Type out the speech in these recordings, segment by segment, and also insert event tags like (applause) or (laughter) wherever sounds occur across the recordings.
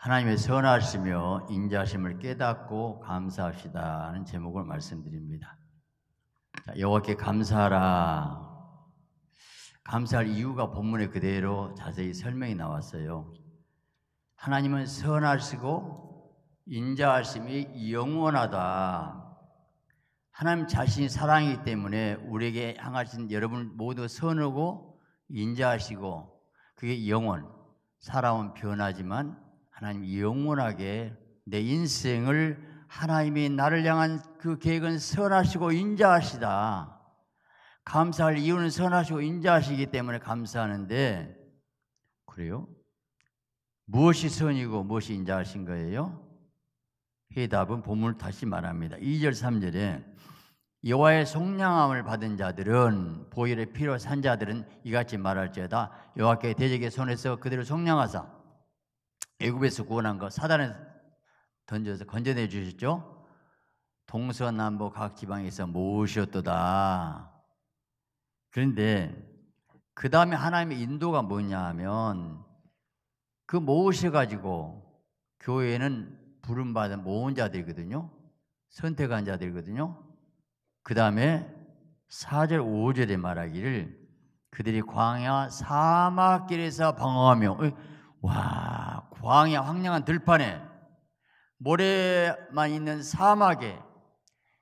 하나님의 선하시며 인자심을 깨닫고 감사합시다 하는 제목을 말씀드립니다. 여호와께 감사하라. 감사할 이유가 본문에 그대로 자세히 설명이 나왔어요. 하나님은 선하시고 인자하심이 영원하다. 하나님 자신이 사랑이기 때문에 우리에게 향하신 여러분 모두 선하고 인자하시고 그게 영원, 사람은 변하지만 하나님 영원하게 내 인생을 하나님이 나를 향한 그 계획은 선하시고 인자하시다. 감사할 이유는 선하시고 인자하시기 때문에 감사하는데 그래요? 무엇이 선이고 무엇이 인자하신 거예요? 해답은 본문 다시 말합니다. 2절 3절에 여호와의 속량함을 받은 자들은 보혈의 피로 산 자들은 이같이 말할지어다 여호와께 대적의 손에서 그들을 속량하사 애굽에서 구원한 거 사단에 서 던져서 건져내 주셨죠. 동서남북 각 지방에서 모으셨도다. 그런데 그 다음에 하나님의 인도가 뭐냐하면 그 모으셔가지고 교회는 부름받은 모은 자들이거든요. 선택한 자들이거든요. 그 다음에 4절, 5절에 말하기를 그들이 광야 사막길에서 방황하며 와 광야 황량한 들판에 모래만 있는 사막에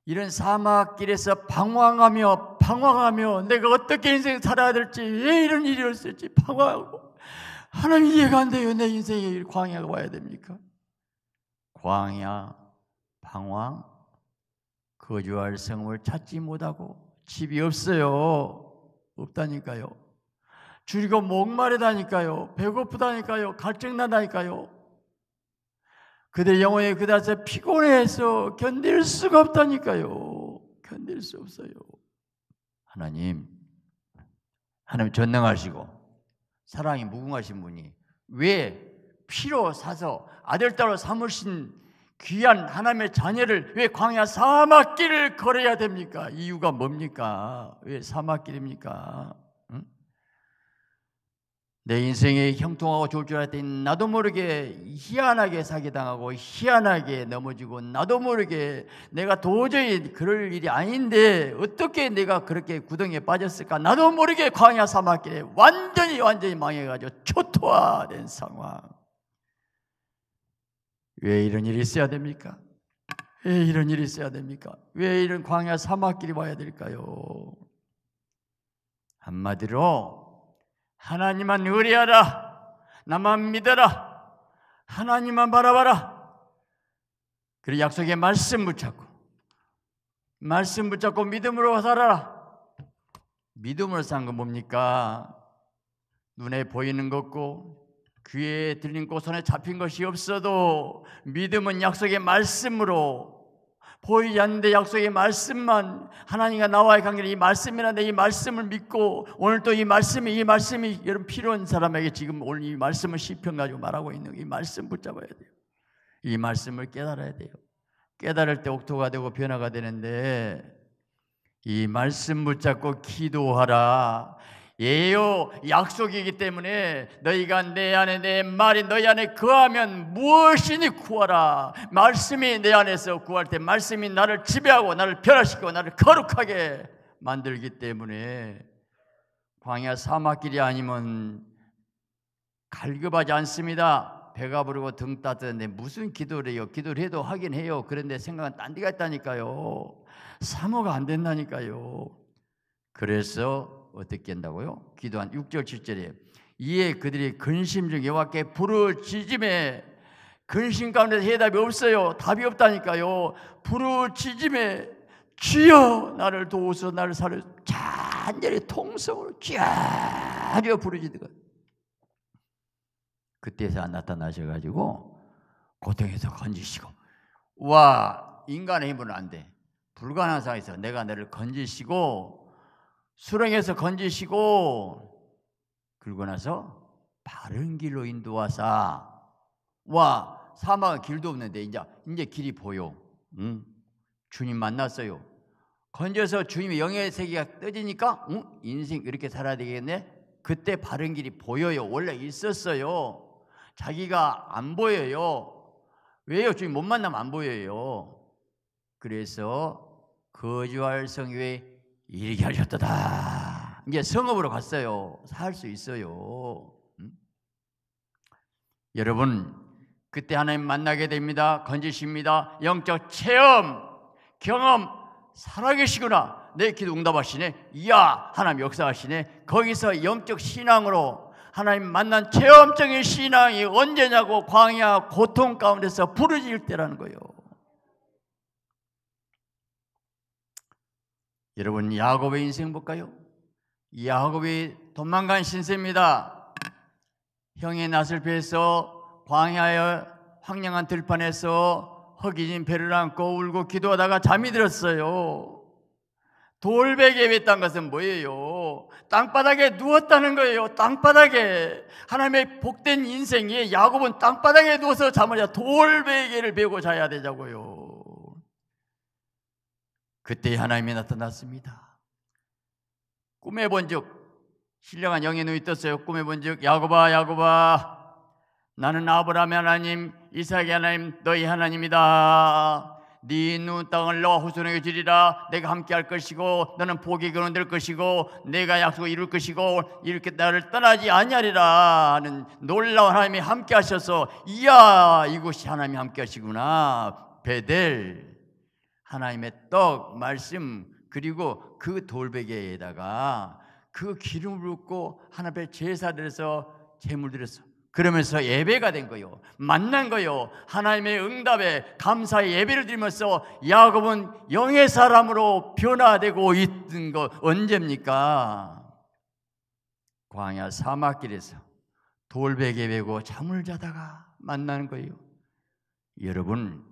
이런 사막길에서 방황하며 방황하며 내가 어떻게 인생을 살아야 될지 왜 이런 일이 있을지 방황하고 하나님 이해가 안 돼요. 내 인생에 광야가 와야 됩니까? 광야, 방황, 거주할 성을 찾지 못하고 집이 없어요. 없다니까요. 주리고 목마르다니까요. 배고프다니까요. 갈증나다니까요. 그들 영혼이 그다지 피곤해서 견딜 수가 없다니까요. 견딜 수 없어요. 하나님, 하나님 전능하시고 사랑이 무궁하신 분이 왜 피로 사서 아들딸로 삼으신 귀한 하나님의 자녀를 왜 광야 사막길을 걸어야 됩니까? 이유가 뭡니까? 왜 사막길입니까? 내 인생에 형통하고 좋을 줄 알았더니 나도 모르게 희한하게 사기당하고 희한하게 넘어지고 나도 모르게 내가 도저히 그럴 일이 아닌데 어떻게 내가 그렇게 구덩이에 빠졌을까 나도 모르게 광야 사막길에 완전히 완전히 망해가지고 초토화된 상황 왜 이런 일이 있어야 됩니까? 왜 이런 일이 있어야 됩니까? 왜 이런 광야 사막길이 와야 될까요? 한마디로 하나님만 의뢰하라. 나만 믿어라. 하나님만 바라봐라. 그리고 약속의 말씀 붙잡고 말씀 붙잡고 믿음으로 살아라. 믿음으로 산 건 뭡니까? 눈에 보이는 것고 귀에 들린 것선에 잡힌 것이 없어도 믿음은 약속의 말씀으로 보이지 않는데 약속의 말씀만 하나님과 나와의 관계는 이 말씀이라는데 이 말씀을 믿고 오늘 또 이 말씀이 이 말씀이 여러분 필요한 사람에게 지금 오늘 이 말씀을 시편 가지고 말하고 있는 이 말씀 붙잡아야 돼요. 이 말씀을 깨달아야 돼요. 깨달을 때 옥토가 되고 변화가 되는데 이 말씀 붙잡고 기도하라. 예요 약속이기 때문에 너희가 내 안에 내 말이 너희 안에 거하면 무엇이니 구하라 말씀이 내 안에서 구할 때 말씀이 나를 지배하고 나를 변화시키고 나를 거룩하게 만들기 때문에 광야 사막길이 아니면 갈급하지 않습니다 배가 부르고 등 따뜻한데 무슨 기도를 해요 기도를 해도 하긴 해요 그런데 생각은 딴 데가 있다니까요 사모가 안 된다니까요 그래서 어떻게 한다고요? 기도한 6절 7절에 이에 그들이 근심 중 여호와께 부르짖음에 근심 가운데 해답이 없어요. 답이 없다니까요. 부르짖음에 주여 나를 도우소 나를 살려 간절히 통성으 쫙여 부르짖는 것. 그때서 나타나셔가지고 고통에서 건지시고 와 인간의 힘으로는 안 돼. 불가능한 상황에서 내가 너를 건지시고 수렁에서 건지시고 그리고 나서 바른 길로 인도하사 와 사막은 길도 없는데 이제 이제 길이 보여. 응? 주님 만났어요. 건져서 주님의 영의 세계가 떠지니까 응? 인생 이렇게 살아야 되겠네. 그때 바른 길이 보여요. 원래 있었어요. 자기가 안 보여요. 왜요? 주님 못 만나면 안 보여요. 그래서 거주할 성교에 이 일게 하셨도다. 이제 성업으로 갔어요. 살 수 있어요. 음? 여러분, 그때 하나님 만나게 됩니다. 건지십니다. 영적 체험, 경험, 살아계시구나. 내 기도 응답하시네. 이야, 하나님 역사하시네. 거기서 영적 신앙으로 하나님 만난 체험적인 신앙이 언제냐고 광야 고통 가운데서 부르질 때라는 거예요. 여러분 야곱의 인생 볼까요? 야곱이 도망간 신세입니다. 형의 낯을 피해서 광야의 황량한 들판에서 허기진 배를 안고 울고 기도하다가 잠이 들었어요. 돌베개 했던 것은 뭐예요? 땅바닥에 누웠다는 거예요. 땅바닥에 하나님의 복된 인생에 야곱은 땅바닥에 누워서 잠을 자 돌베개를 베고 자야 되자고요. 그때 하나님이 나타났습니다. 꿈에 본즉 신령한 영의 눈이 떴어요. 꿈에 본즉 야고바 야고바 나는 아브라함 하나님 이삭의 하나님 너희 하나님이다. 네 눈 땅을 너와 후손에게 주리라 내가 함께할 것이고 너는 복이 근원될 것이고 내가 약속을 이룰 것이고 이렇게 나를 떠나지 아니하리라 하는 놀라운 하나님이 함께하셔서 이야 이곳이 하나님이 함께하시구나 베델 하나님의 떡, 말씀 그리고 그 돌베개에다가 그 기름을 붓고 하나님의 제사들에서 제물 들에서 그러면서 예배가 된 거요. 만난 거요. 하나님의 응답에 감사의 예배를 드리면서 야곱은 영의 사람으로 변화되고 있던 거 언제입니까? 광야 사막길에서 돌베개 베고 잠을 자다가 만나는 거요. 여러분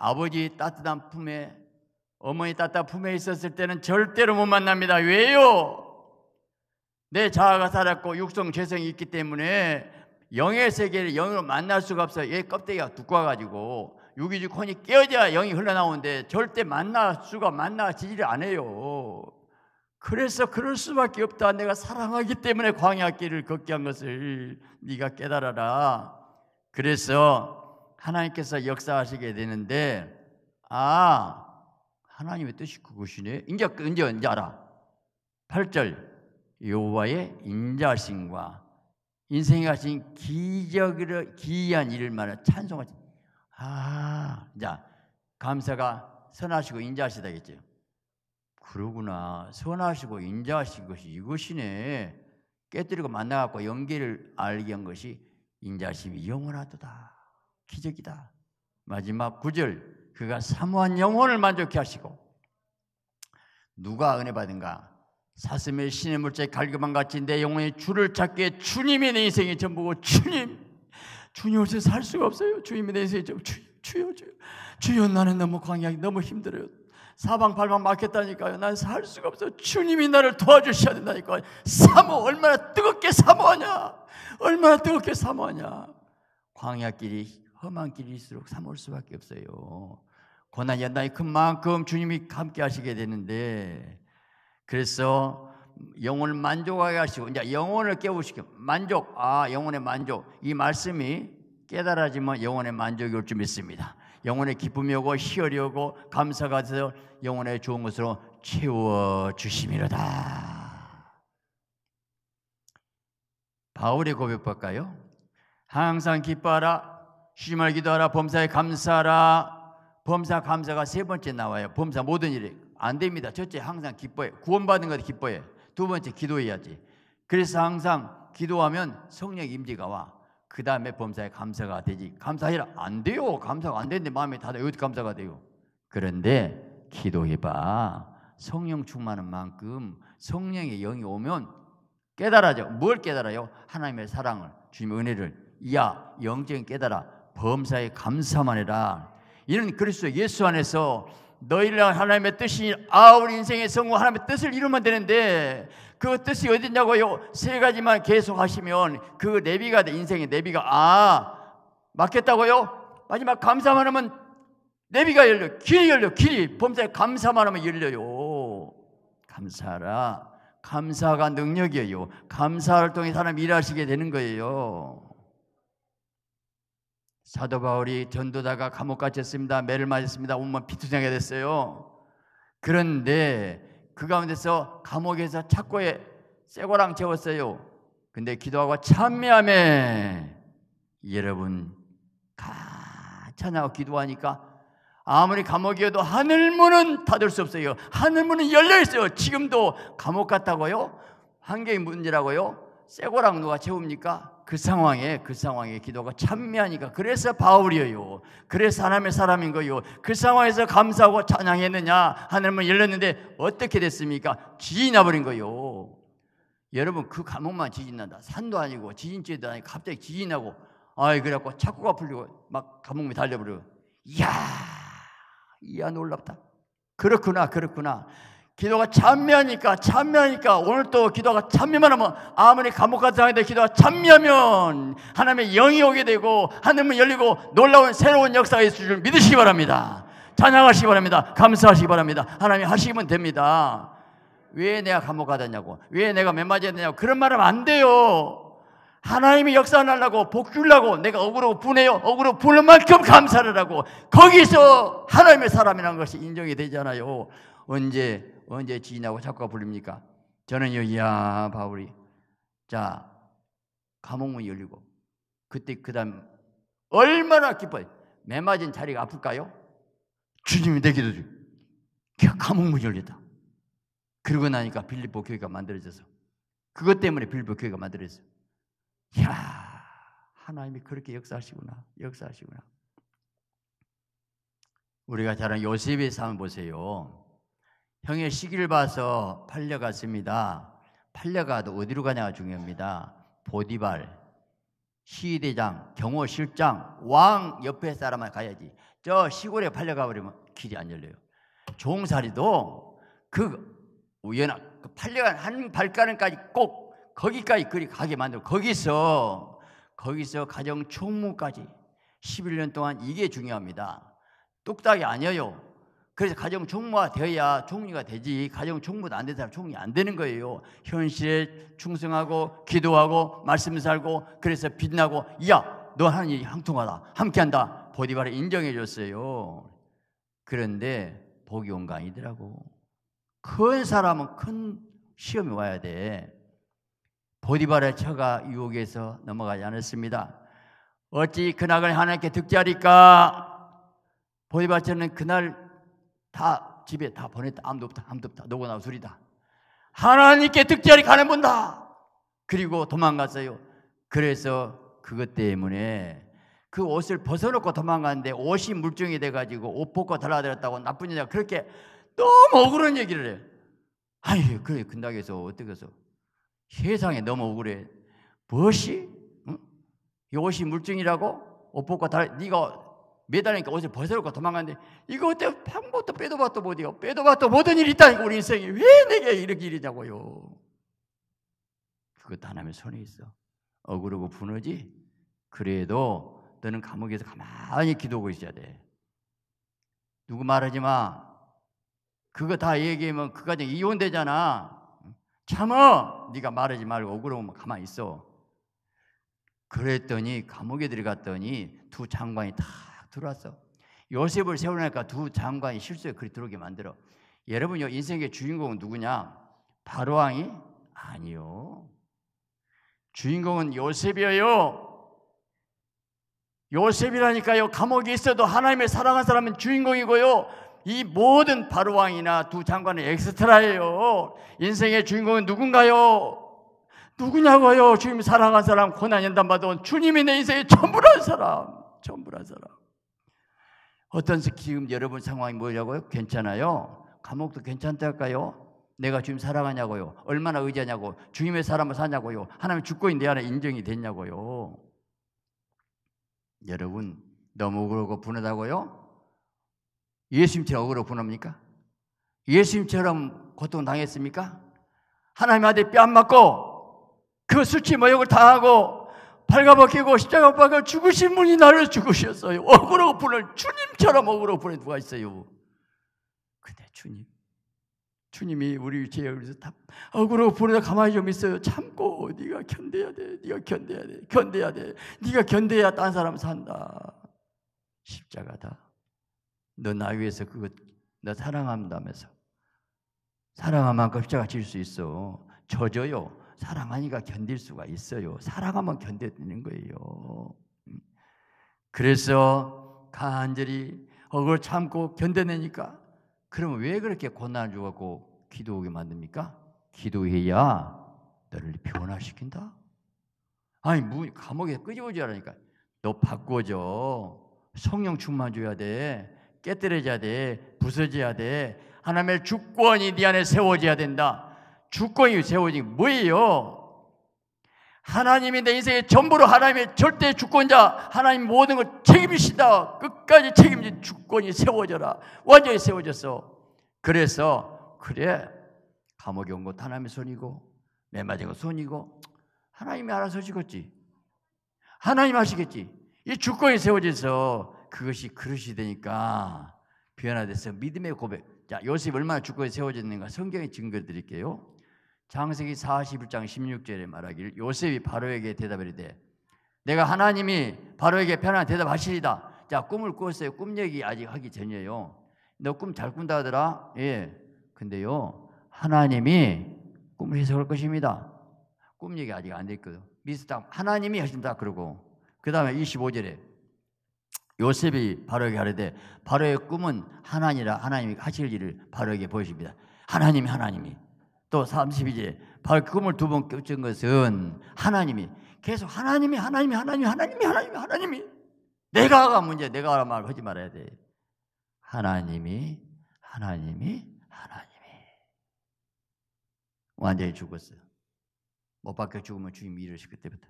아버지 따뜻한 품에 어머니 따뜻한 품에 있었을 때는 절대로 못 만납니다. 왜요? 내 자아가 살았고 육성 죄성이 있기 때문에 영의 세계를 영으로 만날 수가 없어요. 얘 껍데기가 두꺼워가지고 유기적 혼이 깨어져야 영이 흘러나오는데 절대 만날 수가 만나지질 않아요. 그래서 그럴 수밖에 없다. 내가 사랑하기 때문에 광야 길을 걷게 한 것을 네가 깨달아라. 그래서 하나님께서 역사하시게 되는데 아 하나님의 뜻이 그것이네 이제 이제 언제 알아 8절 여호와의 인자심과 인생에 가신 기적으로 기이한 일을 말하 찬송하지 아 자, 감사가 선하시고 인자하시다겠죠 그러구나 선하시고 인자하신 것이 이것이네 깨뜨리고 만나갖고 연기를 알게 한 것이 인자심이 영원하도다 기적이다. 마지막 구절 그가 사모한 영혼을 만족해 하시고 누가 은혜 받은가 사슴의 신의 물체 갈급함 같이 내 영혼의 주를 찾게 주님이 내 인생의 전부고 주님 주님 없이 살 수가 없어요 주님이 내 인생의 전부 주님 주여 주여 주여 나는 너무 광야이 너무 힘들어요 사방팔방 막혔다니까요 난 살 수가 없어 주님이 나를 도와주셔야 된다니까요 사모 얼마나 뜨겁게 사모하냐 얼마나 뜨겁게 사모하냐 광야길이 험한 길일수록 삼을 수밖에 없어요. 고난이 한다니 그만큼 주님이 함께 하시게 되는데 그래서 영혼을 만족하게 하시고 이제 영혼을 깨우시고 만족 아 영혼의 만족 이 말씀이 깨달아지면 영혼의 만족이 올 줄 믿습니다. 영혼의 기쁨이 오고 희열이 오고 감사가 되어 영혼의 좋은 것으로 채워 주심이로다. 바울의 고백 볼까요? 항상 기뻐하라 쉬님을 기도하라 범사에 감사하라 범사 감사가 세 번째 나와요 범사 모든 일이 안 됩니다 첫째 항상 기뻐해 구원받은 것도 기뻐해 두 번째 기도해야지 그래서 항상 기도하면 성령 임지가 와그 다음에 범사에 감사가 되지 감사해라 안 돼요 감사가 안 되는데 마음에 다들 어디 감사가 돼요 그런데 기도해봐 성령 충만한 만큼 성령의 영이 오면 깨달아져 뭘 깨달아요 하나님의 사랑을 주님의 은혜를 야 영적인 깨달아 범사에 감사만 해라. 이런 그리스도 예수 안에서 너희를 하나님의 뜻이 아 우리 인생의 성공 하나님의 뜻을 이루면 되는데 그 뜻이 어딨냐고요? 세 가지만 계속 하시면 그 내비가 인생의 내비가 아 맞겠다고요? 마지막 감사만 하면 내비가 열려 길이 열려 길이 범사에 감사만 하면 열려요 감사라 감사가 능력이에요 감사를 통해 사람 일하시게 되는 거예요 사도 바울이 전도다가 감옥 갔었습니다. 매를 맞았습니다. 온몸 피투성이 됐어요. 그런데 그 가운데서 감옥에서 착고에 쇠고랑 채웠어요. 근데 기도하고 참미함에 여러분 가찬하고 기도하니까 아무리 감옥이어도 하늘문은 닫을 수 없어요. 하늘문은 열려 있어요. 지금도 감옥 같다고요? 환경이 문제라고요? 쇠고랑 누가 채웁니까? 그 상황에 그 상황에 기도가 찬미하니까 그래서 바울이에요. 그래서 하나님의 사람인 거요. 그 상황에서 감사하고 찬양했느냐? 하늘문 열렸는데 어떻게 됐습니까? 지진 나버린 거요. 여러분 그 감옥만 지진 난다. 산도 아니고 지진죄도 아니고 갑자기 지진 나고 아이 그래갖고 착고가 풀리고 막 감옥에 달려버려. 이야 이야 놀랍다. 그렇구나 그렇구나. 기도가 찬미하니까 찬미하니까 오늘 또 기도가 찬미만 하면 아무리 감옥 같은 상황인데 기도가 찬미하면 하나님의 영이 오게 되고 하늘문 열리고 놀라운 새로운 역사가 있을 줄 믿으시기 바랍니다. 찬양하시기 바랍니다. 감사하시기 바랍니다. 하나님 하시면 됩니다. 왜 내가 감옥 가다냐고 왜 내가 맨마지 했냐고 그런 말하면 안 돼요. 하나님이 역사하려고 복주려고 내가 억울하고 분해요 억울하고 부는 만큼 감사를 하고 거기서 하나님의 사람이라는 것이 인정이 되잖아요. 언제 언제 지인하고 작가 불립니까? 저는여기야 바울이. 자, 감옥문 열리고, 그때 그 다음, 얼마나 기뻐요. 매 맞은 자리가 아플까요? 주님이 내 기도 중. 감옥문 열리다. 그러고 나니까 빌립보 교회가 만들어져서. 그것 때문에 빌립보 교회가 만들어져서. 이야, 하나님이 그렇게 역사하시구나. 역사하시구나. 우리가 잘아 요셉의 삶을 보세요. 형의 시기를 봐서 팔려갔습니다. 팔려가도 어디로 가냐가 중요합니다. 보디발, 시대장, 위 경호실장, 왕 옆에 사람만 가야지. 저 시골에 팔려가 버리면 길이 안 열려요. 종살이도 그 우연한 그 팔려간 한 발가락까지 꼭 거기까지 그리 가게 만들고 거기서 거기서 가정 총무까지 11년 동안 이게 중요합니다. 뚝딱이 아니에요. 그래서 가정 총무가 되어야 총리가 되지 가정 총무도 안된 사람 총리 안 되는 거예요. 현실에 충성하고 기도하고 말씀 살고 그래서 빛나고 야 너 하는 일이 항통하다 함께한다 보디바를 인정해 줬어요. 그런데 복이 온거 아니더라고. 큰 사람은 큰 시험이 와야 돼. 보디바의 처가 유혹에서 넘어가지 않았습니다. 어찌 그날을 하나님께 득자리까 보디바처는 그날 다 집에 다 보냈다. 아무도 없다. 아무도 없다. 누구 나온 소리다. 하나님께 특별히 가는 분다. 그리고 도망갔어요. 그래서 그것 때문에 그 옷을 벗어놓고 도망갔는데 옷이 물증이 돼가지고 옷 벗고 달라들었다고 나쁜 여자가 그렇게 너무 억울한 얘기를 해. 아니, 그래, 근당에서 어떻게 해서. 세상에 너무 억울해. 벗이? 응? 이 옷이 물증이라고? 옷 벗고 달, 네가 매달리니까 옷을 벗으려고 도망갔는데 이거 어때 요방부터 빼도 봤도 못이요 빼도 봤도 모든 일이 있다니까 우리 인생이 왜 내게 이렇게 일이냐고요 그것도 하나님의 손에 있어 억울하고 분하지 그래도 너는 감옥에서 가만히 기도하고 있어야 돼 누구 말하지 마 그거 다 얘기하면 그가 정 이혼되잖아 참어 네가 말하지 말고 억울하면 뭐 가만히 있어 그랬더니 감옥에 들어갔더니 두 장관이 다 들어왔어. 요셉을 세우니까 두 장관이 실수에 그리 들어오게 만들어. 여러분, 요 인생의 주인공은 누구냐? 바로왕이 아니요. 주인공은 요셉이에요. 요셉이라니까요. 감옥에 있어도 하나님의 사랑한 사람은 주인공이고요. 이 모든 바로왕이나 두 장관은 엑스트라예요. 인생의 주인공은 누군가요? 누구냐고요? 주님 사랑한 사람, 고난연단 받아 주님이 내 인생의 전부란 사람. 전부란 사람. 어떤 지금 여러분 상황이 뭐냐고요? 괜찮아요. 감옥도 괜찮다할까요? 내가 주님 사랑하냐고요. 얼마나 의지하냐고. 주님의 사람을 사냐고요. 하나님 죽고 있는 내 안에 인정이 됐냐고요. 여러분 너무 그러고 분하다고요? 예수님처럼 억울하고 분합니까? 예수님처럼 고통 당했습니까? 하나님 아들 뺨 맞고 그 수치 모욕을 당하고 팔가벗기고 십자가 박아 죽으신 분이 나를 죽으셨어요. 억울로 부는 주님처럼 억울로 부는 누가 있어요? 근데 주님, 주님이 우리 위에서다 억울로 부르다 가만히 좀 있어요. 참고 네가 견뎌야 돼. 네가 견뎌야 돼. 견뎌야 돼. 네가 견뎌야 딴 사람 산다. 십자가다. 너 나 위해서 그거 나 사랑한다면서 사랑하만큼 십자가 질 수 있어. 젖어요. 사랑하니까 견딜 수가 있어요. 사랑하면 견뎌지는 거예요. 음. 그래서 간절히 억을 참고 견뎌내니까 그러면 왜 그렇게 고난을 주고 기도하게 만듭니까? 기도해야 너를 변화시킨다. 아니 무, 감옥에 끄집어지 하니까너 바꿔줘. 성령 충만 줘야 돼. 깨뜨려져야 돼. 부서져야 돼. 하나님의 주권이 네 안에 세워져야 된다. 주권이 세워진 뭐예요? 하나님이 내 인생의 전부로 하나님의 절대 주권자, 하나님 모든 걸 책임지신다. 끝까지 책임진 주권이 세워져라. 완전히 세워졌어. 그래서, 그래. 감옥에 온 것도 하나님의 손이고, 내 맞은 것 손이고, 하나님이 알아서 하시지 하나님 하시겠지. 이 주권이 세워져서 그것이 그릇이 되니까 변화돼서 믿음의 고백. 자, 요셉 얼마나 주권이 세워졌는가 성경의 증거 드릴게요. 장세기 41장 16절에 말하길 요셉이 바로에게 대답하리되 내가 하나님이 바로에게 편한 대답하시리다. 자 꿈을 꾸었어요. 꿈 얘기 아직 하기 전이에요. 너 꿈 잘 꾼다 하더라. 예. 근데요 하나님이 꿈을 해석할 것입니다. 꿈 얘기 아직 안 됐거든. 미스터 하나님이 하신다 그러고 그 다음에 25절에 요셉이 바로에게 하려되 바로의 꿈은 하나님이라 하나님이 하실 일을 바로에게 보여줍니다. 하나님이 하나님이 또 32절 0발금을두번 겹친 것은 하나님이 계속 하나님이 하나님이 하나님이 하나님이 하나님이 하나님이 내가가 문제 내가라 말 하지 말아야 돼 하나님이 하나님이 하나님이 완전히 죽었어요 못 박혀 죽으면 주님 이르시 그때부터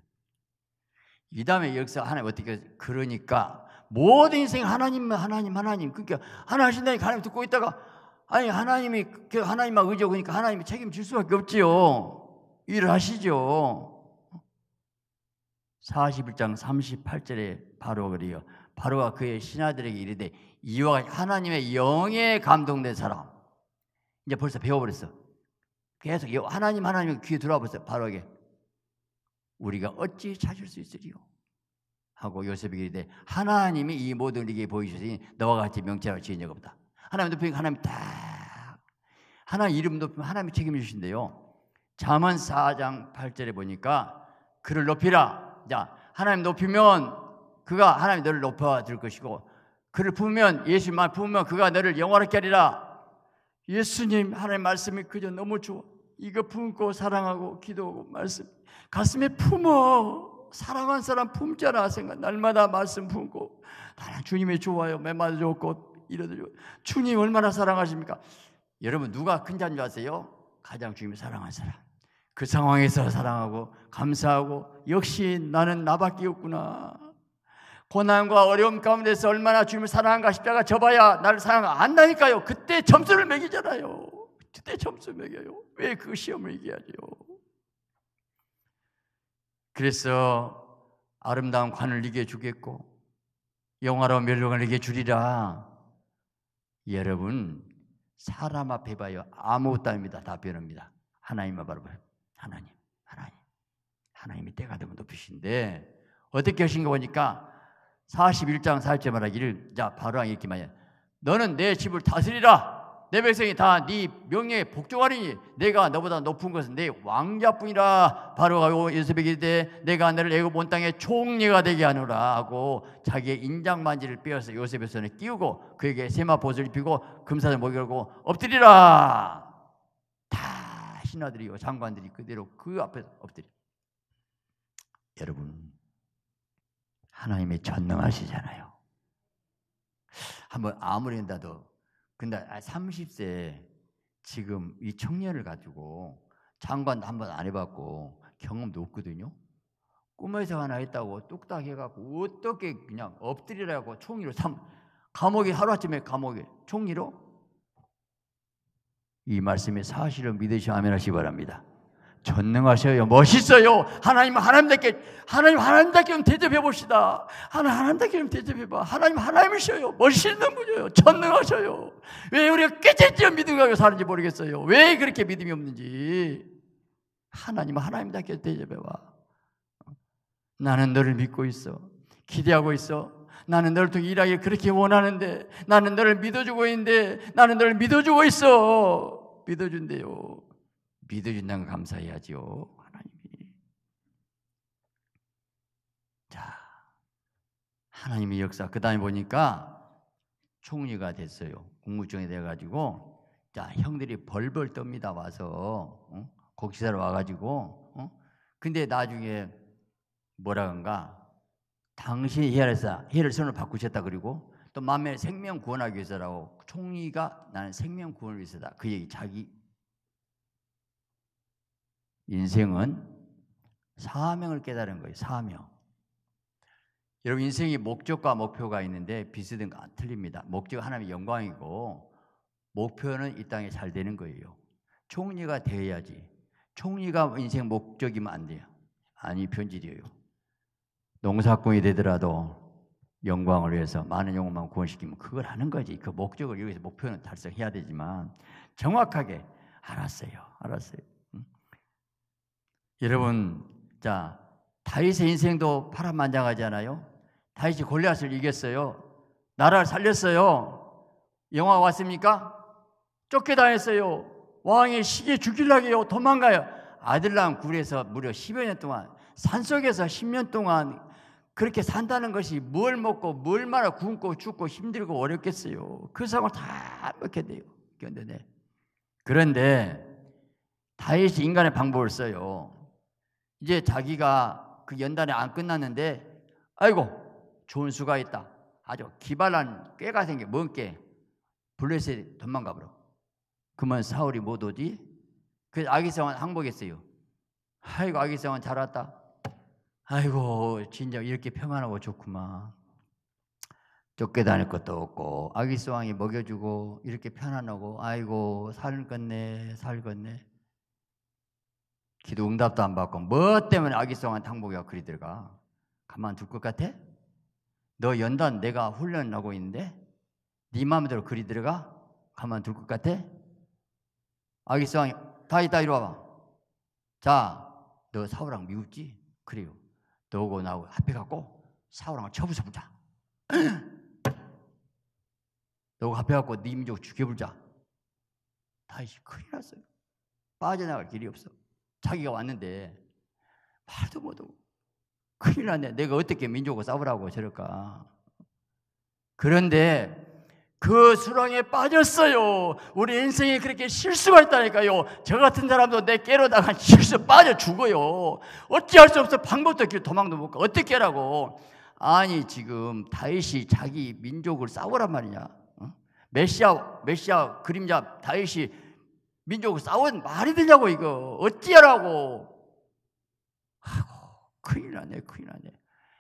이 다음에 역사 하나님 어떻게 그러니까 모든 인생 하나님 하나님 하나님 그러니까 하나 하신다니 하나님 듣고 있다가 아니 하나님이 그 하나님만 의지하고 니까 하나님이 책임질 수밖에 없지요. 일을 하시죠. 41장 38절에 바로 그래요. 바로가 그의 신하들에게 이르되 이와 하나님의 영에 감동된 사람. 이제 벌써 배워버렸어. 계속 하나님 하나님 귀에 들어와버렸어. 바로에게 우리가 어찌 찾을 수 있으리요? 하고 요셉이 이르되 하나님이 이 모든 일에 보이셨으니 너와 같이 명찰을 지은 적 없다. 하나님 도이니까 하나님 딱 하나님 이름 높이면 하나님이 책임을 주신대요. 잠언 4장 8절에 보니까 그를 높이라. 자, 하나님 높이면 그가 하나님 너를 높아 들 것이고 그를 품으면 예수만 품으면 그가 너를 영화롭게 하리라. 예수님 하나님 말씀이 그저 너무 좋아. 이거 품고 사랑하고 기도하고 말씀 가슴에 품어 사랑한 사람 품자라 생각 날마다 말씀 품고 나는 주님이 좋아요 매마다 좋고 이러더니 주님 얼마나 사랑하십니까? 여러분 누가 큰 자인 줄 아세요? 가장 주님사랑하는 사람. 그 상황에서 사랑하고 감사하고 역시 나는 나밖에 없구나. 고난과 어려움 가운데서 얼마나 주님을 사랑한가 십자가 접어야 나를 사랑 안다니까요. 그때 점수를 매기잖아요. 그때 점수 매겨요. 왜 그 시험을 이겨야죠. 그래서 아름다운 관을 이겨 주겠고 영화로운 멸망을 이겨 주리라. 여러분 사람 앞에 봐요. 아무것도 아닙니다. 다 변합니다. 하나님 앞에 봐요. 하나님, 하나님. 하나님이 때가 되면 높으신데 어떻게 하신가 보니까 41장 4절만 하기를 자 바로왕이 이렇해 너는 내 집을 다스리라 내 백성이 다 네 명령에 복종하리니 내가 너보다 높은 것은 내 왕자뿐이라 바로가고 요셉에게 이르되 내가 너를 애굽 온 땅의 총리가 되게 하노라 하고 자기의 인장만지를 빼어서 요셉의 손에 끼우고 그에게 세마 보을 입히고 금산을 먹이고 엎드리라 다 신하들이요 장관들이 그대로 그 앞에 엎드리라 여러분 하나님의 전능하시잖아요 한번 아무리 한다도 근데 30세 아, 지금 이 청년을 가지고 장관도 한 번 안 해봤고 경험도 없거든요. 꿈에서 하나 했다고 뚝딱 해갖고 어떻게 그냥 엎드리라고 총리로 삼 감옥에 하루아침에 감옥에 총리로 이 말씀이 사실을 믿으셔 아멘하시기 바랍니다. 전능하셔요. 멋있어요. 하나님 하나님답게 하나님 하나님답게 좀 대접해 봅시다. 하나님 하나님답게 좀 대접해 봐. 하나님 하나님이셔요. 멋있는 분이에요. 전능하셔요. 왜 우리가 깨질지어 믿음가고 사는지 모르겠어요. 왜 그렇게 믿음이 없는지. 하나님 하나님답게 대접해 봐. 나는 너를 믿고 있어. 기대하고 있어. 나는 너를 통해 일하기 그렇게 원하는데 나는 너를 믿어주고 있는데 나는 너를 믿어주고 있어. 믿어준대요. 믿어준다는 거 감사해야지요. 하나님이. 자, 하나님의 역사. 그 다음에 보니까 총리가 됐어요. 국무총리 돼가지고. 자, 형들이 벌벌 떱니다. 와서. 어? 곡시사를 와가지고. 어? 근데 나중에 뭐라 그런가. 당신이 히아레사, 선을 바꾸셨다. 그리고 또 만면의 생명 구원하기 위해서라고 총리가 나는 생명 구원을 위해서다. 그 얘기 자기 인생은 사명을 깨달은 거예요. 사명. 여러분 인생이 목적과 목표가 있는데 비슷한 거 틀립니다. 목적 하나님의 영광이고 목표는 이 땅에 잘 되는 거예요. 총리가 돼야지. 총리가 인생 목적이면 안 돼요. 아니 변질이에요. 농사꾼이 되더라도 영광을 위해서 많은 영혼만 구원시키면 그걸 하는 거지. 그 목적을 여기서 목표는 달성해야 되지만 정확하게 알았어요. 알았어요. 여러분, 자, 다윗의 인생도 파란만장하잖아요. 다윗이 골리앗을 이겼어요. 나라를 살렸어요. 영화 왔습니까? 쫓겨다녔어요. 왕의 시기 죽이려고요. 도망가요. 아들랑 굴에서 무려 10여 년 동안 산속에서 10년 동안 그렇게 산다는 것이 뭘 먹고 뭘 말아 굶고 죽고 힘들고 어렵겠어요. 그 상황을 다 겪게 돼 요견뎌내 그런데 다윗이 인간의 방법을 써요. 이제 자기가 그 연단이 안 끝났는데 아이고 좋은 수가 있다. 아주 기발한 꾀가 생겨 뭔 꾀? 블레셋 도망가 버려. 그만 사울이 못 오지? 그 아기성은 항복했어요. 아이고 아기성은 잘 왔다. 아이고 진짜 이렇게 평안하고 좋구만. 쫓겨다닐 것도 없고 아기스 왕이 먹여주고 이렇게 편안하고 아이고 살건네살건네 기도 응답도 안 받고 뭐 때문에 아기성한 탕복이가 그리 들어가? 가만 둘 것 같아? 너 연단 내가 훈련하고 있는데 네 마음대로 그리 들어가? 가만 둘 것 같아? 아기성이 다 있다 이리 와봐. 자, 너 사우랑 미웠지? 그래요. 너고 나고 합해갖고 사우랑을 쳐부숴보자. 너가 합해갖고 네 민족 죽여보자. 다시 큰일 났어요. 빠져나갈 길이 없어. 자기가 왔는데 말도 못하고 큰일 났네. 내가 어떻게 민족을 싸우라고 저럴까. 그런데 그 수렁에 빠졌어요. 우리 인생이 그렇게 실수가 있다니까요. 저 같은 사람도 내 깨로다가 (laughs) 실수 빠져 죽어요. 어찌할 수 없어. 방법도 없고 도망도 못 가. 어떻게 하라고. 아니, 지금 다윗이 자기 민족을 싸우란 말이냐. 어? 메시아, 메시아 그림자 다윗이 민족을 싸운 말이 되냐고 이거 어찌하라고 아고 큰일 나네 큰일 나네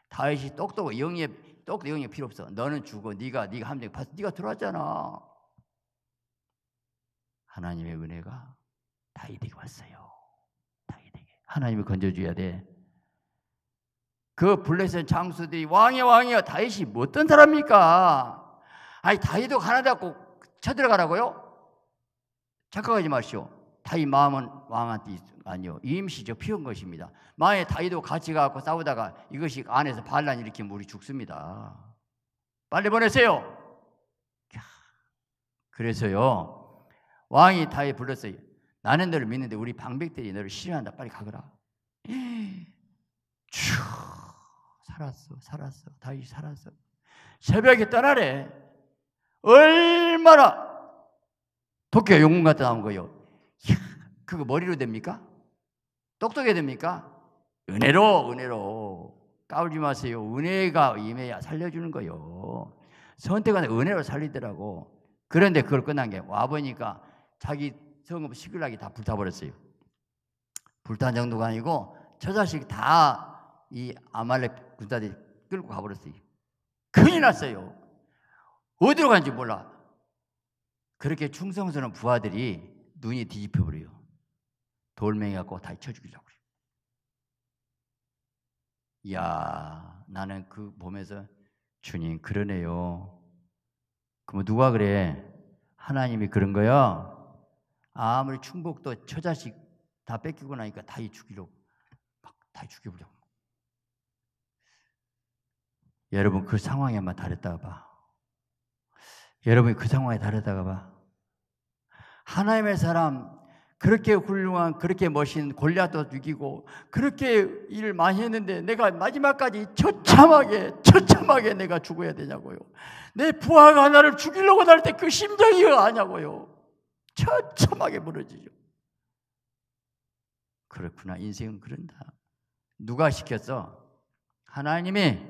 다윗이 똑똑 영예 똑똑 영예 필요 없어 너는 죽어 네가 네가 함정 봤어 네가 들어왔잖아 하나님의 은혜가 다윗에게 왔어요 다윗에게 하나님을 건져줘야 돼. 그 블레셋 장수들이 왕이야 왕이야 다윗이 뭐 어떤 사람입니까? 아니 다윗도 가나다 꼭 쳐들어가라고요? 착각하지 마시오. 다이 마음은 왕한테 아니요 임시적 피운 것입니다. 만약 다이도 같이 가고 싸우다가 이것이 안에서 반란 일으키 물이 죽습니다. 빨리 보내세요. 그래서요 왕이 다이 불렀어요. 나는 너를 믿는데 우리 방백들이 너를 싫어한다. 빨리 가거라. 살았어, 살았어, 다이 살았어. 새벽에 떠나래. 얼마나 도쿄 용궁 갔다 나온 거예요. 야 그거 머리로 됩니까? 똑똑해 됩니까? 은혜로, 은혜로. 까불지 마세요. 은혜가 임해야 살려주는 거요. 선택한 은혜로 살리더라고. 그런데 그걸 끝난 게 와보니까 자기 성업 시글락이 다 불타버렸어요. 불탄 정도가 아니고 저 자식 다 이 아말렉 군사들이 끌고 가버렸어요. 큰일 났어요. 어디로 간지 몰라. 그렇게 충성스러운 부하들이 눈이 뒤집혀 버려요. 돌멩이 갖고 다쳐 죽이려고 그래요. 야 나는 그 보면서 주님 그러네요. 그럼 누가 그래? 하나님이 그런 거야? 아무리 충복도 처자식 다 뺏기고 나니까 다 죽이려고 막 다 죽여보려고 여러분 그 상황에만 달했다 가봐 여러분이 그 상황에 다르다가 봐. 하나님의 사람, 그렇게 훌륭한, 그렇게 멋진 골리앗도 죽이고, 그렇게 일을 많이 했는데 내가 마지막까지 처참하게, 처참하게 내가 죽어야 되냐고요. 내 부하가 나를 죽이려고 날 때 그 심정이 아냐고요. 처참하게 무너지죠. 그렇구나. 인생은 그런다. 누가 시켰어? 하나님이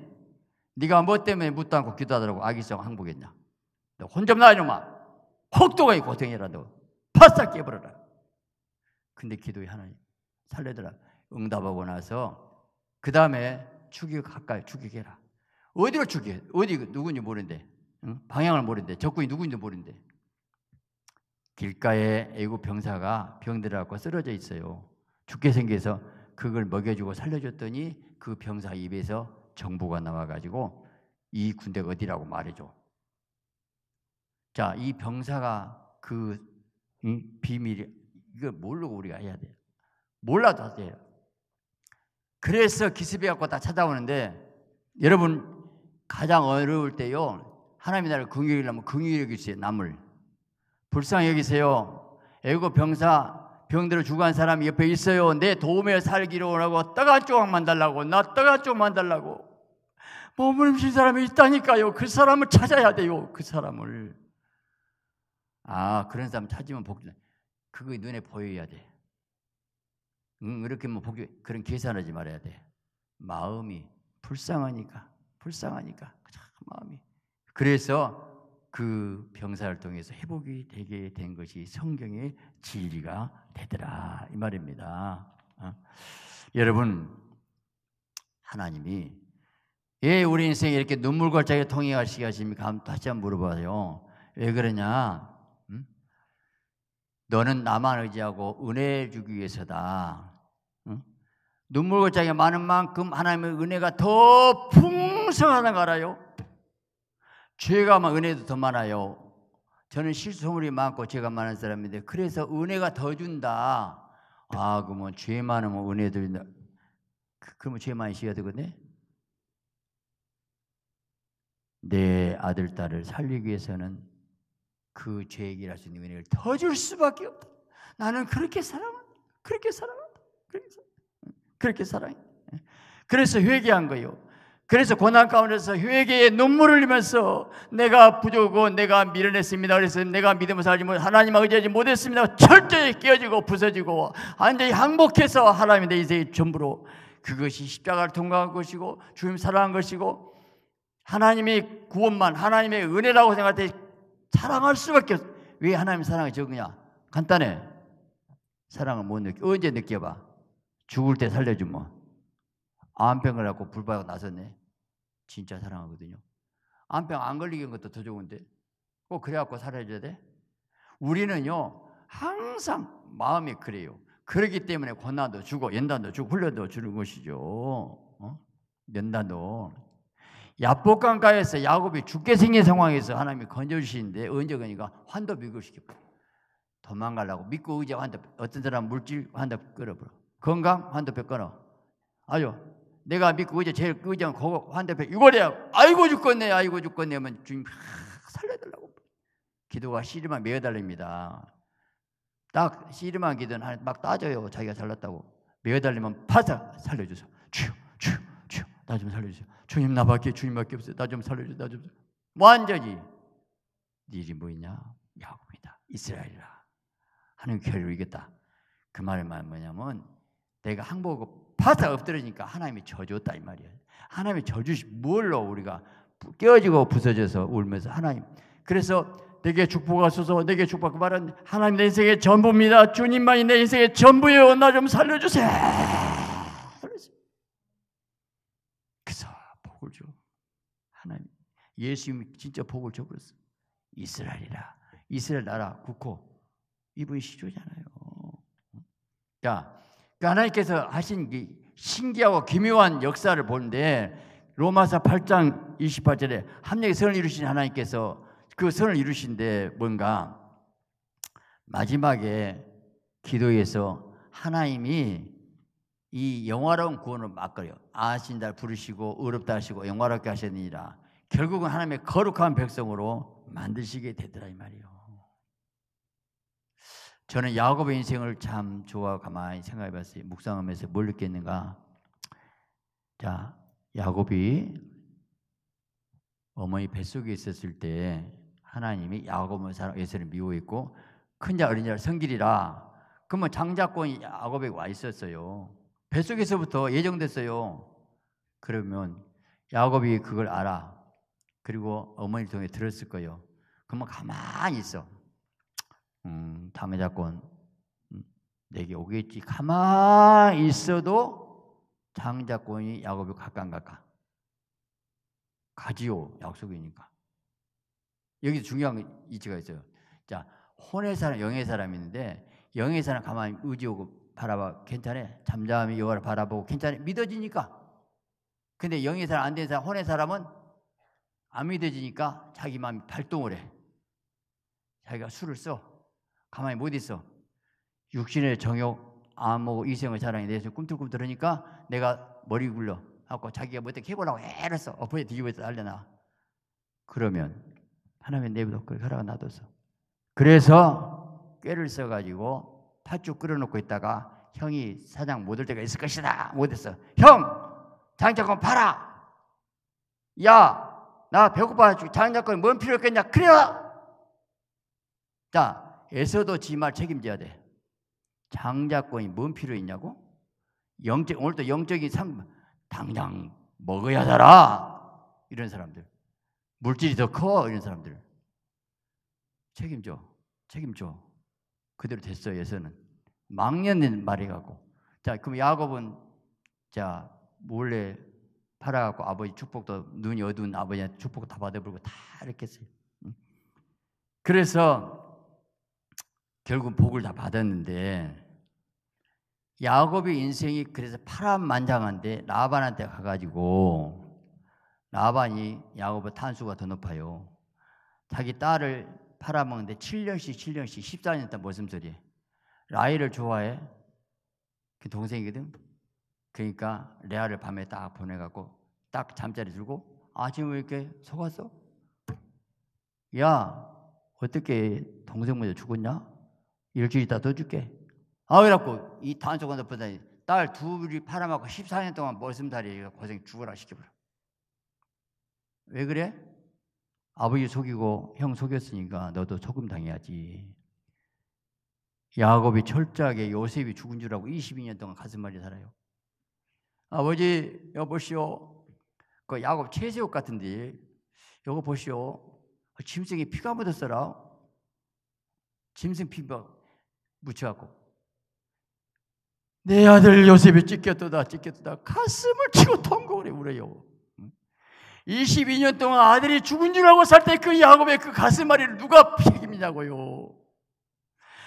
네가 뭐 때문에 묻도 않고 기도하더라고 악의성 항복했냐? 혼좀 나이놈아. 혹독하게 고생해라도 바싹 깨버려라. 근데 기도에 하나님 살려더라. 응답하고 나서 그 다음에 죽이 가까이 죽이게라. 어디로 죽이? 어디 누군지 모른대 응? 방향을 모른대 적군이 누군지 모른대 길가에 애국 병사가 병들어갖고 쓰러져 있어요. 죽게 생겨서 그걸 먹여주고 살려줬더니 그 병사 입에서 정보가 나와가지고 이 군대가 어디라고 말해줘. 자, 이 병사가 그 비밀, 이걸 모르고 우리가 해야 돼요. 몰라도 돼요. 그래서 기습해 갖고 다 찾아오는데 여러분 가장 어려울 때요. 하나님의 나라를 긍휼히 하면 긍휼히 여기세요. 남을. 불쌍히 여기세요. 애고 병사 병들어 죽은 사람이 옆에 있어요. 내 도움에 살기로 하고 떡한 조각만 달라고 나 떡한 조각만 달라고 머무르신 사람이 있다니까요. 그 사람을 찾아야 돼요. 그 사람을. 아, 그런 사람 찾으면 복된 그거 눈에 보여야 돼. 응, 이렇게 뭐복 그런 계산하지 말아야 돼. 마음이 불쌍하니까, 불쌍하니까 참 마음이. 그래서 그 병사를 통해서 회복이 되게 된 것이 성경의 진리가 되더라 이 말입니다. 어? 여러분 하나님이 예 우리 인생 이렇게 눈물과 자기 통행하시게 하십니까? 다시 한번 물어봐요. 왜 그러냐? 너는 나만 의지하고 은혜 주기 위해서다. 응? 눈물 골짜기 많은 만큼 하나님의 은혜가 더 풍성하다는 거 알아요? 죄가 막 은혜도 더 많아요. 저는 실수물이 많고 죄가 많은 사람인데 그래서 은혜가 더 준다. 아 그러면 죄 많으면 은혜 준다. 그, 그러면 죄 많이 지어야 되거든요. 내 아들 딸을 살리기 위해서는 그 죄에게 일하신 은혜를 더줄 수밖에 없다. 나는 그렇게 사랑한다. 그렇게 사랑한다. 그렇게 사랑해. 그래서 회개한 거요. 그래서 고난 가운데서 회개의 눈물을 흘리면서 내가 부족하고 내가 미련했습니다. 그래서 내가 믿음을 살지 못, 하나님을 의지하지 못했습니다. 철저히 깨어지고 부서지고 완전히 항복해서 하나님의 내 인생의 전부로 그것이 십자가를 통과한 것이고 주님 사랑한 것이고 하나님의 구원만 하나님의 은혜라고 생각할 때 사랑할 수밖에 없어. 왜 하나님 사랑이 적으냐? 간단해. 사랑을 못 느껴. 언제 느껴봐? 죽을 때 살려주면. 뭐. 암병을 갖고 불바고 나섰네. 진짜 사랑하거든요. 암병 안 걸리게 한 것도 더 좋은데. 꼭 그래갖고 살아줘야 돼? 우리는요, 항상 마음이 그래요. 그렇기 때문에 권난도 주고, 연단도 주고, 훈련도 주는 것이죠. 어? 연단도. 야복강가에서 야곱이 죽게 생긴 상황에서 하나님이 건져주시는데 언제 그니까 환도 비교시켜버 도망가려고 믿고 의지 환도 어떤 사람 물질 환도 끌어버려 건강 환도 뺏거나 아주 내가 믿고 의지 제일 그 의지한 그거 환도 뺏이거래 아이고 죽겠네 아이고 죽겠네 하면 주님 아, 살려달라고 기도가 시름한 매어달립니다 딱시름한 기도는 막 따져요 자기가 살렸다고 매어달리면 파사 살려주세요 주여 주여 나좀 살려주세요. 주님 나밖에 주님밖에 없어요. 나 좀 살려주세요. 나좀 완전히 뭐 네 일이 뭐냐 야곱이다. 이스라엘이라. 하는 결로 이겼다. 그 말의 뭐냐면 내가 항복을 바닥 엎드려니까 하나님이 저주었다 이 말이야. 하나님이 저주시 뭘로 우리가 깨어지고 부서져서 울면서 하나님 그래서 내게 축복하소서 내게 축복 그 말은 하나님 내 인생의 전부입니다 주님만이 내 인생의 전부요나 좀 살려주세요 예수님이 진짜 복을 줘버렸어. 이스라엘이라. 이스라엘 나라 국호. 이분이 시조잖아요. 자, 그러니까 하나님께서 하신 신기하고 기묘한 역사를 보는데 로마서 8장 28절에 합력의 선을 이루신 하나님께서 그 선을 이루신데 뭔가 마지막에 기도에서 하나님이 이 영화로운 구원을 막걸요. 아신다 부르시고 의롭다 하시고 영화롭게 하셨느니라. 결국은 하나님의 거룩한 백성으로 만드시게 되더라 이 말이요. 저는 야곱의 인생을 참 좋아 가만히 생각해 봤어요. 묵상하면서 뭘 느꼈는가? 자, 야곱이 어머니 뱃속에 있었을 때 하나님이 야곱을 사랑 예수를 미워했고 큰 자 어린 자를 성길이라 그러면 장자권이 야곱에 와 있었어요. 뱃속에서부터 예정됐어요. 그러면 야곱이 그걸 알아. 그리고 어머니를 통해 들었을 거예요. 그러면 가만히 있어. 음, 다음에 자꾸 내게 오겠지. 가만히 있어도 장자권이 야곱이 가까운가까 가지요. 약속이니까. 여기서 중요한 이치가 있어요. 자, 혼의 사람, 영의 사람이 데 영의 사람 가만히 의지하고 바라봐. 괜찮아. 잠잠히 여와를 바라보고 괜찮아. 믿어지니까. 근데 영의 사람 안된 사람, 혼의 사람은 암이 돼지니까 자기 마음이 발동을 해. 자기가 술을 써. 가만히 못 있어. 육신의 정욕, 암호, 뭐, 이생의 자랑에 대해서 꿈틀꿈틀 하니까 내가 머리 굴러 하고 자기가 뭐어떻 해보라고 애를 써. 엎어져 뒤집어 져달려나 그러면 하나님의 내부도 그 혈압 놔둬서. 그래서 꾀를 써가지고 팥죽 끓여놓고 있다가 형이 사장 못올 때가 있을 것이다. 못했어. 형! 장자권 팔아! 야! 나 배고파 죽 장작거리 뭔 필요 있겠냐 그래야 자 에서도 지 말 책임져야 돼 장작권이 뭔 필요 있냐고 영적 오늘도 영적인 상 당장 먹어야 살아 이런 사람들 물질이 더 커 이런 사람들 책임져 책임져 그대로 됐어 예서는 망년된 말이 갖고 자 그럼 야곱은 자 몰래 팔아갖고 아버지 축복도 눈이 어두운 아버지한 축복 다 받아버리고 다 이렇게 했어요. 그래서 결국 복을 다 받았는데 야곱의 인생이 그래서 파란만장한데 라반한테 가가지고 라반이 야곱의 탄수가 더 높아요. 자기 딸을 팔아먹는데 7년씩 7년씩 14년 동안 무슨 소리 라이를 좋아해? 그 동생이거든. 그러니까 레아를 밤에 딱 보내갖고 딱 잠자리 들고 아침에 이렇게 속았어? 야 어떻게 동생 먼저 죽었냐? 일주일 있다 더 줄게. 아 그래갖고 이 단속원도 보다니 딸 둘이 팔아먹고 14년 동안 멀슴다리 고생 죽어라 시켜버려. 왜 그래? 아버지 속이고 형 속였으니까 너도 소금 당해야지. 야곱이 철저하게 요셉이 죽은 줄 알고 22년 동안 가슴 말이 살아요. 아버지 여보시오 그 야곱 채색옷 같은데 여거 보시오 그 짐승이 피가 묻었어라 짐승 피가 묻혀갖고 내 아들 요셉이 찢겼도다 찢겼도다 가슴을 치고 통곡을 울어요 22년 동안 아들이 죽은 줄 알고 살 때 그 야곱의 그 가슴앓이를 누가 책임이냐고요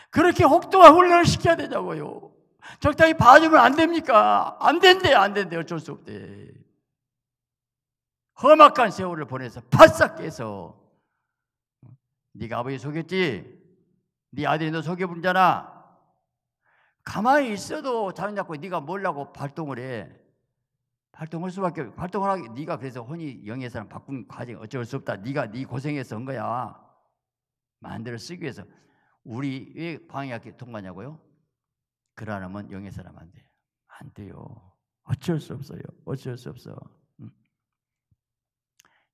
그렇게 혹독한 훈련을 시켜야 되냐고요 적당히 봐주면 안 됩니까? 안 된대, 안 된대. 어쩔 수 없대. 험악한 세월을 보내서 바싹 깨서 네가 아버지 속였지? 네 아들이 너 속여본 자나? 가만히 있어도 자는 자고 네가 뭘라고 발동을 해. 발동할 수밖에 없. 발동을 하게 네가 그래서 혼이 영의 사람 바꾼 과정 어쩔 수 없다. 네가 네 고생해서 한 거야. 만들어 쓰기 위해서 우리 왜방해학게 통과냐고요? 그러하면 영의 사람 안 돼요. 안 돼요. 어쩔 수 없어요. 어쩔 수 없어.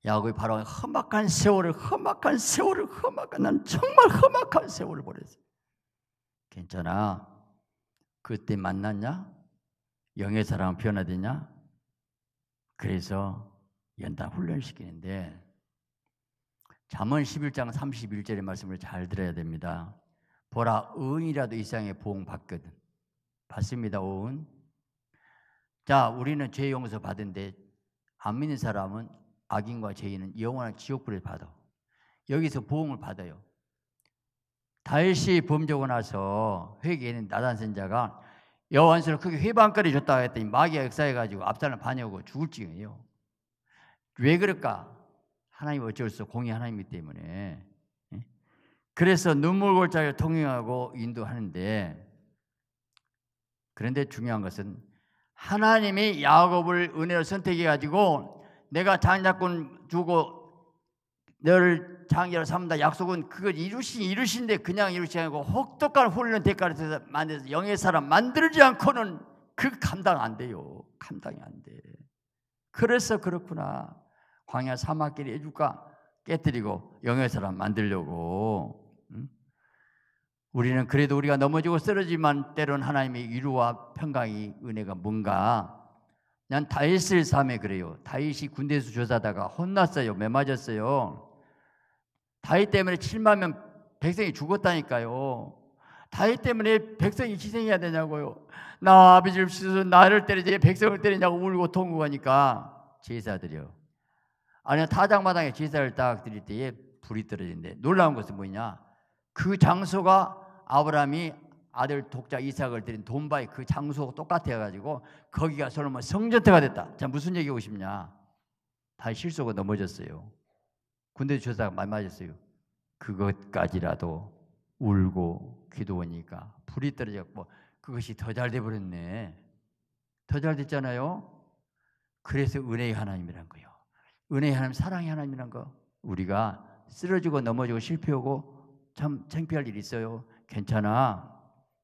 야곱이 바로 험악한 세월을 험악한 세월을 험악한 난 정말 험악한 세월을 보냈어. 괜찮아. 그때 만났냐? 영의 사람 변화되냐? 그래서 연단 훈련시키는데 잠언 11장 31절의 말씀을 잘 들어야 됩니다. 보라 의이라도이상에 보응받거든. 맞습니다. 오 자, 우리는 죄 용서 받은데 안 믿는 사람은 악인과 죄인은 영원한 지옥불을 받아. 여기서 보험을 받아요. 다윗이 범죄고 나서 회개에는 나단 선자가 여호한스를 크게 회방거리 줬다고 했더니 마귀가 역사해가지고 앞사람 반역하고 죽을 지경이에요. 왜 그럴까? 하나님 어쩔 수 공의 하나님이 때문에. 예? 그래서 눈물 골짜기를 통행하고 인도하는데 그런데 중요한 것은 하나님이 야곱을 은혜로 선택해 가지고 내가 장자권 주고 너를 장자로 삼는다 약속은 그걸 이루신 이루신데 그냥 이루시지 않고 혹독한 훈련 대가를 만들어서 영의 사람 만들지 않고는 그 감당 안 돼요. 감당이 안 돼. 그래서 그렇구나. 광야 사막길에 해줄까? 깨뜨리고 영의 사람 만들려고. 응? 우리는 그래도 우리가 넘어지고 쓰러지만 때론 하나님의 위로와 평강이 은혜가 뭔가 난 다윗을 삼에 그래요. 다윗이 군대에서 조사다가 혼났어요. 매맞았어요. 다윗 때문에 7만 명 백성이 죽었다니까요. 다윗 때문에 백성이 희생해야 되냐고요. 나 아버지를 씻어 나를 때리지 백성을 때리냐고 울고 통곡하니까 제사들이요. 아니 타작마당에 제사를 딱 드릴 때에 불이 떨어진데 놀라운 것은 뭐냐? 그 장소가 아브라함이 아들 독자 이삭을 드린 돈바의 그 장소하고 똑같아 가지고 거기가 설마 성전태가 됐다. 자 무슨 얘기하고 싶냐? 다실수고 넘어졌어요. 군대 주사가 말 맞았어요. 그것까지라도 울고 기도하니까 불이 떨어졌고 뭐 그것이 더잘 돼버렸네. 더잘 됐잖아요. 그래서 은혜의 하나님이란 거요. 은혜의 하나님, 사랑의 하나님이란 거. 우리가 쓰러지고 넘어지고 실패하고 참 창피할 일 있어요. 괜찮아.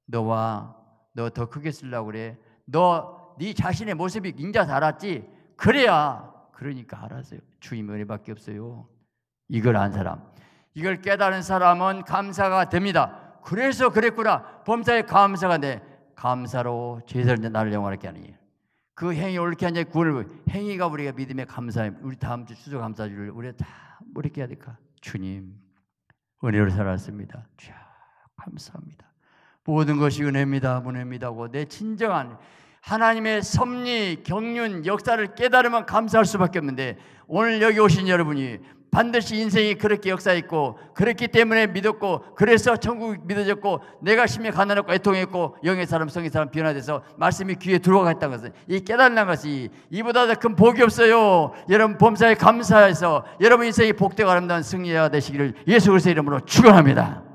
너와 너 더 크게 쓰려고 그래. 너 네 자신의 모습이 인자 달았지. 그래야 그러니까 알았어요. 주님 은혜밖에 없어요. 이걸 안 사람. 이걸 깨달은 사람은 감사가 됩니다. 그래서 그랬구나. 범사에 감사가 돼. 감사로 제사를 나를 영원하게 하니. 그 행위 옳게 하냐 구원을 행위가 우리가 믿음의 감사임. 우리 다음 주 추수 감사주를 우리 다 옳게 뭐 해야 될까? 주님. 은혜로 살았습니다. 주 감사합니다. 모든 것이 은혜입니다. 은혜입니다고 내 진정한 하나님의 섭리, 경륜, 역사를 깨달으면 감사할 수밖에 없는데 오늘 여기 오신 여러분이 반드시 인생이 그렇게 역사했고 그렇기 때문에 믿었고 그래서 천국이 믿어졌고 내가 심히 가난하고 애통했고 영의 사람 성의 사람 변화돼서 말씀이 귀에 들어갔다는 것은 이 깨달는 것이 이보다 더 큰 복이 없어요 여러분 범사에 감사해서 여러분 인생이 복되고 아름다운 승리가 되시기를 예수 그리스의 이름으로 축원합니다